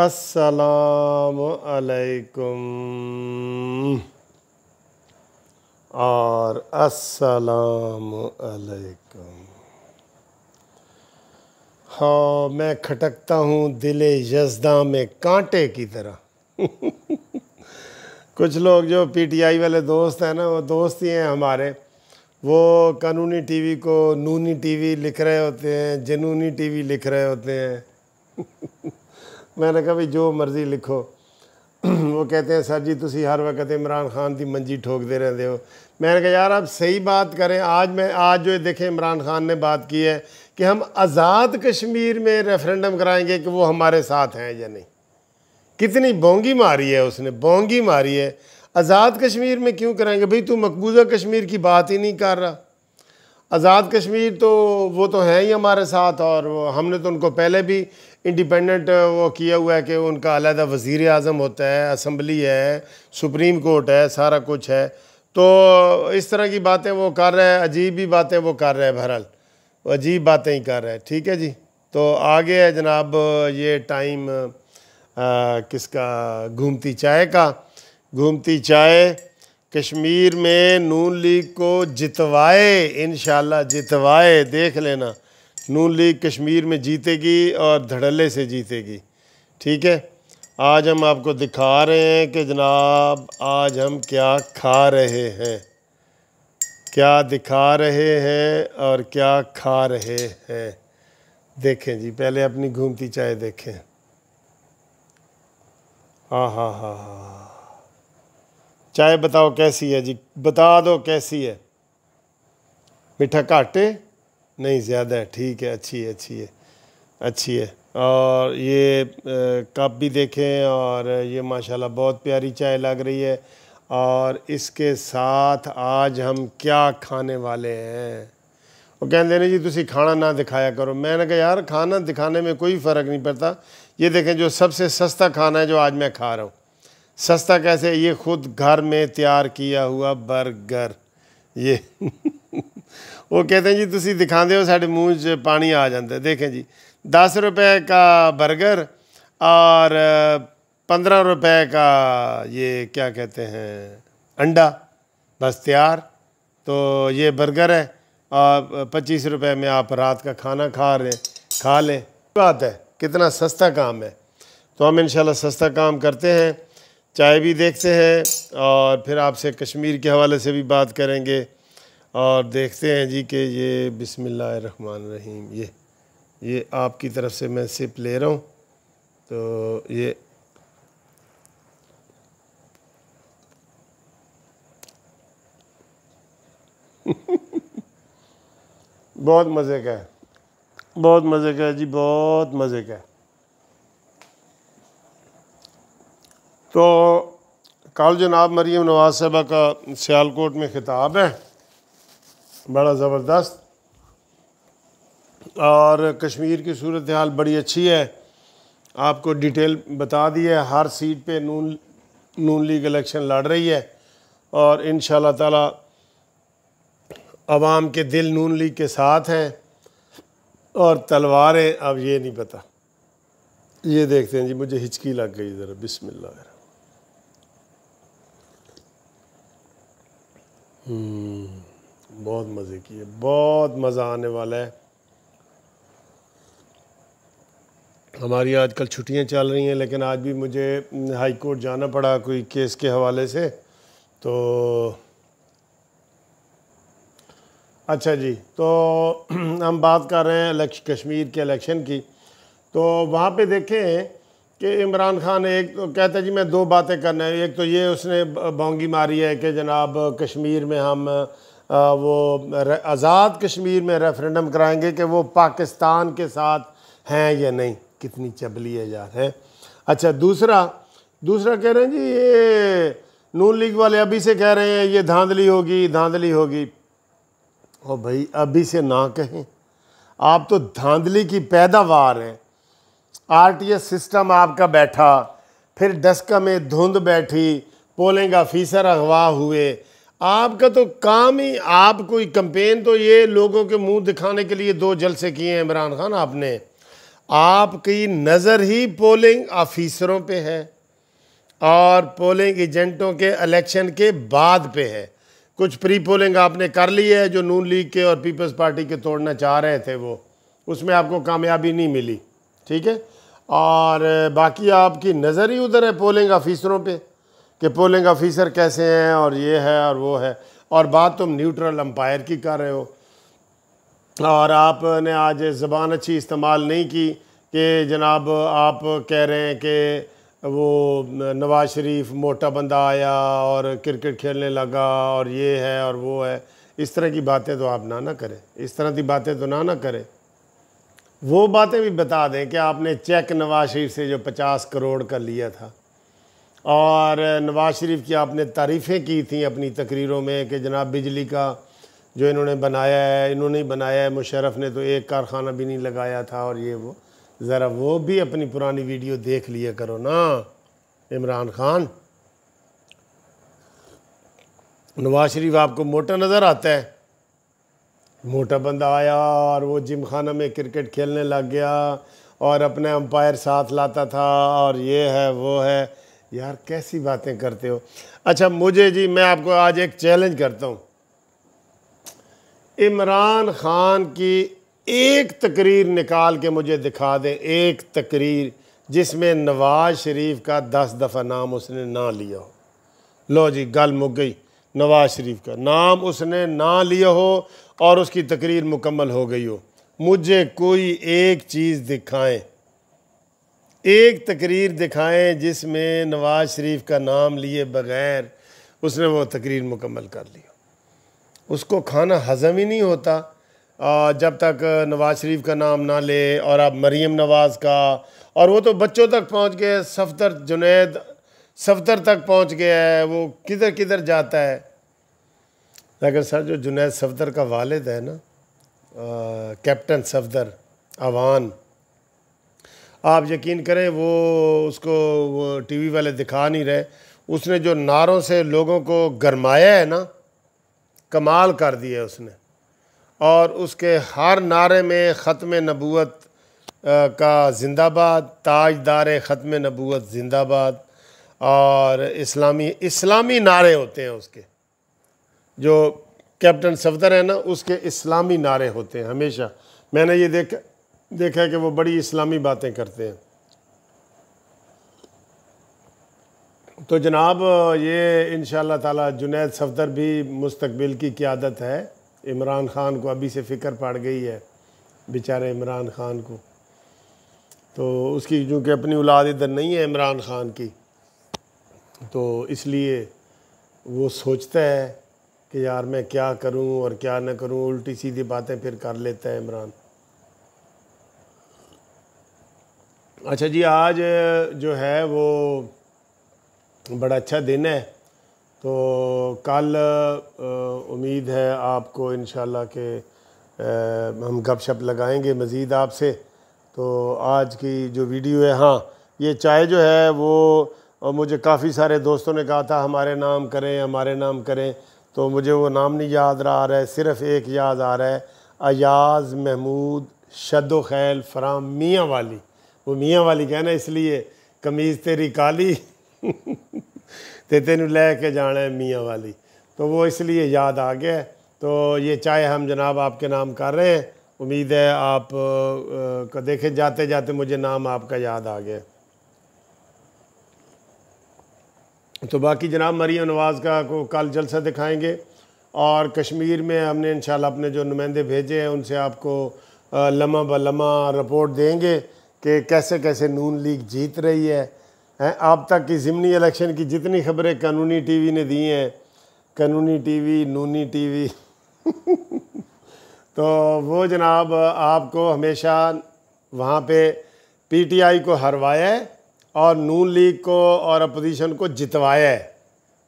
असलकुम और असलकुम हाँ मैं खटकता हूँ दिल यजदा में कांटे की तरह कुछ लोग जो पीटीआई वाले दोस्त हैं ना वो दोस्त ही हैं हमारे वो कानूनी टीवी को नूनी टीवी लिख रहे होते हैं जनूनी टीवी लिख रहे होते हैं मैंने कहा भाई जो मर्ज़ी लिखो वो कहते हैं सर जी तुम हर वक्त इमरान खान की मंजी ठोकते रहते हो मैंने कहा यार आप सही बात करें आज मैं आज जो देखें इमरान खान ने बात की है कि हम आज़ाद कश्मीर में रेफरेंडम कराएंगे कि वो हमारे साथ हैं या नहीं कितनी बोंगी मारी है उसने बोंगी मारी है आज़ाद कश्मीर में क्यों कराएंगे भाई तू मकबूजा कश्मीर की बात ही नहीं कर रहा आज़ाद कश्मीर तो वो तो हैं ही हमारे साथ और हमने तो उनको पहले भी इंडिपेंडेंट वो किया हुआ है कि उनका अलहदा वज़ी अजम होता है असम्बली है सुप्रीम कोर्ट है सारा कुछ है तो इस तरह की बातें वो कर रहे हैं अजीब ही बातें वो कर रहे हैं बहरहाल अजीब बातें ही कर रहे हैं ठीक है जी तो आगे है जनाब ये टाइम किसका घूमती चाय का घूमती चाय कश्मीर में नून लीग को जितवाए इन जितवाए देख लेना नून लीग कश्मीर में जीतेगी और धड़ल्ले से जीतेगी ठीक है आज हम आपको दिखा रहे हैं कि जनाब आज हम क्या खा रहे हैं क्या दिखा रहे हैं और क्या खा रहे हैं देखें जी पहले अपनी घूमती चाय देखें हाँ हाँ हाँ हाँ, हाँ। चाय बताओ कैसी है जी बता दो कैसी है मीठा है नहीं ज़्यादा है ठीक है अच्छी है अच्छी है अच्छी है और ये कप भी देखें और ये माशाल्लाह बहुत प्यारी चाय लग रही है और इसके साथ आज हम क्या खाने वाले हैं वो कहते हैं जी तुम खाना ना दिखाया करो मैंने कहा यार खाना दिखाने में कोई फ़र्क नहीं पड़ता ये देखें जो सबसे सस्ता खाना है जो आज मैं खा रहा हूँ सस्ता कैसे ये खुद घर में तैयार किया हुआ बर्गर ये वो कहते हैं जी तुम दिखा ਹੋ सा मूँह 'ਚ ਪਾਣੀ ਆ ਜਾਂਦਾ ਦੇਖੇ ਜੀ रुपए का बर्गर और पंद्रह रुपए का ये क्या कहते हैं अंडा बस तैयार तो ये बर्गर है और पच्चीस रुपए में आप रात का खाना खा रहे खा लें बात है कितना सस्ता काम है तो हम इंशाल्लाह सस्ता काम करते हैं चाय भी देखते हैं और फिर आपसे कश्मीर के हवाले से भी बात करेंगे और देखते हैं जी कि ये बिसमान रहीम ये ये आपकी तरफ से मैं सिप ले रहा हूँ तो ये बहुत मज़े का है बहुत मज़े का है जी बहुत मज़े का है तो काल जनाब मरीम नवाज साहबा का सियालकोट में खिताब है बड़ा ज़बरदस्त और कश्मीर की सूरत हाल बड़ी अच्छी है आपको डिटेल बता दी है हर सीट पे नून नून लीग इलेक्शन लड़ रही है और इन ताला आवाम के दिल नून लीग के साथ हैं और तलवारें अब ये नहीं पता ये देखते हैं जी मुझे हिचकी लग गई ज़रा बिस्मिल्लाह हम्म बहुत मज़े की है बहुत मज़ा आने वाला है हमारी आजकल छुट्टियां चल रही हैं लेकिन आज भी मुझे हाई कोर्ट जाना पड़ा कोई केस के हवाले से तो अच्छा जी तो हम बात कर रहे हैं कश्मीर के इलेक्शन की तो वहाँ पे देखें कि इमरान खान एक तो कहता जी मैं दो बातें करना है एक तो ये उसने बोंगी मारी है कि जनाब कश्मीर में हम वो आज़ाद कश्मीर में रेफरेंडम कराएंगे कि वो पाकिस्तान के साथ हैं या नहीं कितनी चबली है यार है अच्छा दूसरा दूसरा कह रहे हैं जी ये नून लीग वाले अभी से कह रहे हैं ये धांधली होगी धांधली होगी ओ भाई अभी से ना कहें आप तो धांधली की पैदावार हैं आरटीएस सिस्टम आपका बैठा फिर डस्का में धुंध बैठी पोलिंग ऑफिसर अगवा हुए आपका तो काम ही आप कोई कंपेन तो ये लोगों के मुंह दिखाने के लिए दो जलसे किए हैं इमरान खान आपने आपकी नज़र ही पोलिंग ऑफिसरों पे है और पोलिंग एजेंटों के इलेक्शन के बाद पे है कुछ प्री पोलिंग आपने कर ली है जो नून लीग के और पीपल्स पार्टी के तोड़ना चाह रहे थे वो उसमें आपको कामयाबी नहीं मिली ठीक है और बाकी आपकी नज़र ही उधर है पोलिंग ऑफिसरों पर कि पोलिंग ऑफिसर कैसे हैं और ये है और वो है और बात तुम न्यूट्रल अंपायर की कर रहे हो और आपने आज ज़बान अच्छी इस्तेमाल नहीं की कि जनाब आप कह रहे हैं कि वो नवाज़ शरीफ मोटा बंदा आया और क्रिकेट खेलने लगा और ये है और वो है इस तरह की बातें तो आप ना ना करें इस तरह की बातें तो ना ना करें वो बातें भी बता दें कि आपने चेक नवाज शरीफ से जो पचास करोड़ का लिया था और नवाज़ शरीफ की आपने तारीफ़ें की थी अपनी तकरीरों में कि जनाब बिजली का जो इन्होंने बनाया है इन्होंने ही बनाया है मुशरफ ने तो एक कारखाना भी नहीं लगाया था और ये वो ज़रा वो भी अपनी पुरानी वीडियो देख लिया करो ना इमरान खान नवाज शरीफ आपको मोटा नज़र आता है मोटा बंदा आया और वो जिम खाना में क्रिकेट खेलने लग गया और अपने अंपायर साथ लाता था और ये है वो है यार कैसी बातें करते हो अच्छा मुझे जी मैं आपको आज एक चैलेंज करता हूँ इमरान ख़ान की एक तकरीर निकाल के मुझे दिखा दें एक तकरीर जिसमें नवाज शरीफ का दस दफ़ा नाम उसने ना लिया हो लो जी गल मुक गई नवाज शरीफ का नाम उसने ना लिया हो और उसकी तकरीर मुकम्मल हो गई हो मुझे कोई एक चीज़ दिखाएं एक तकरीर दिखाएं जिसमें नवाज शरीफ का नाम लिए बग़ैर उसने वो तकरीर मुकम्मल कर ली उसको खाना हज़म ही नहीं होता जब तक नवाज शरीफ का नाम ना ले और अब मरीम नवाज़ का और वो तो बच्चों तक पहुंच गए सफदर जुनेद सफदर तक पहुंच गया है वो किधर किधर जाता है लेकिन सर जो जुनेद सफदर का वालिद है ना कैप्टन सफदर अवान आप यकीन करें वो उसको वो टीवी वाले दिखा नहीं रहे उसने जो नारों से लोगों को गरमाया है ना कमाल कर दिया है उसने और उसके हर नारे में ख़त्म नबूत का जिंदाबाद ताजदार ख़त्म नबूत जिंदाबाद और इस्लामी इस्लामी नारे होते हैं उसके जो कैप्टन सफदर है ना उसके इस्लामी नारे होते हैं हमेशा मैंने ये देखा देखा है कि वो बड़ी इस्लामी बातें करते हैं तो जनाब ये इन ताला जुनेद सफदर भी मुस्तबिल की क्यादत है इमरान ख़ान को अभी से फ़िक्र पड़ गई है बेचारे इमरान ख़ान को तो उसकी चूँकि अपनी औलाद इधर नहीं है इमरान ख़ान की तो इसलिए वो सोचता है कि यार मैं क्या करूं और क्या ना करूं उल्टी सीधी बातें फिर कर लेता है इमरान अच्छा जी आज जो है वो बड़ा अच्छा दिन है तो कल उम्मीद है आपको इन के हम गपशप लगाएंगे मज़ीद आपसे तो आज की जो वीडियो है हाँ ये चाय जो है वो और मुझे काफ़ी सारे दोस्तों ने कहा था हमारे नाम करें हमारे नाम करें तो मुझे वो नाम नहीं याद रहा आ रहा है सिर्फ़ एक याद आ रहा है अयाज़ महमूद शदो खैल फराम मियाँ वाली वो मियाँ वाली कहना इसलिए कमीज़ तेरी काली ते तेन ले के जाना है मियाँ वाली तो वो इसलिए याद आ गया तो ये चाय हम जनाब आपके नाम कर रहे हैं उम्मीद है आप देखें देखे जाते जाते मुझे नाम आपका याद आ गया तो बाकी जनाब मरियम नवाज़ का को कल जलसा दिखाएंगे और कश्मीर में हमने इन अपने जो नुमाइंदे भेजे हैं उनसे आपको लम्हा ब लम्हा रिपोर्ट देंगे कि कैसे कैसे नून लीग जीत रही है हैं आप तक की ज़िमनी इलेक्शन की जितनी खबरें कानूनी टीवी ने दी हैं कानूनी टीवी नूनी टीवी तो वो जनाब आपको हमेशा वहाँ पे पीटीआई को हरवाया है और नून लीग को और अपोजिशन को जितवाया है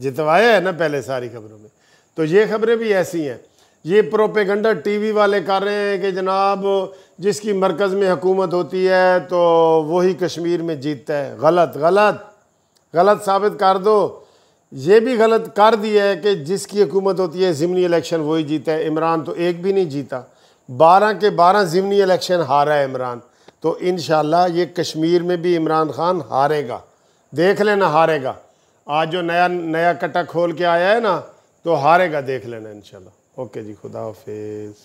जितवाया है ना पहले सारी खबरों में तो ये खबरें भी ऐसी हैं ये प्रोपेगंडा टीवी वाले कर रहे हैं कि जनाब जिसकी मरकज़ में हुकूमत होती है तो वही कश्मीर में जीतता है गलत गलत गलत साबित कर दो ये भी गलत कर दिया है कि जिसकी हुकूमत होती है ज़िमनी इलेक्शन वही जीता है इमरान तो एक भी नहीं जीता बारह के बारह ज़िमनी इलेक्शन हारा है इमरान तो इन ये कश्मीर में भी इमरान खान हारेगा देख लेना हारेगा आज जो नया नया कटा खोल के आया है ना तो हारेगा देख लेना इनशाला ओके जी खुदा हाफिज़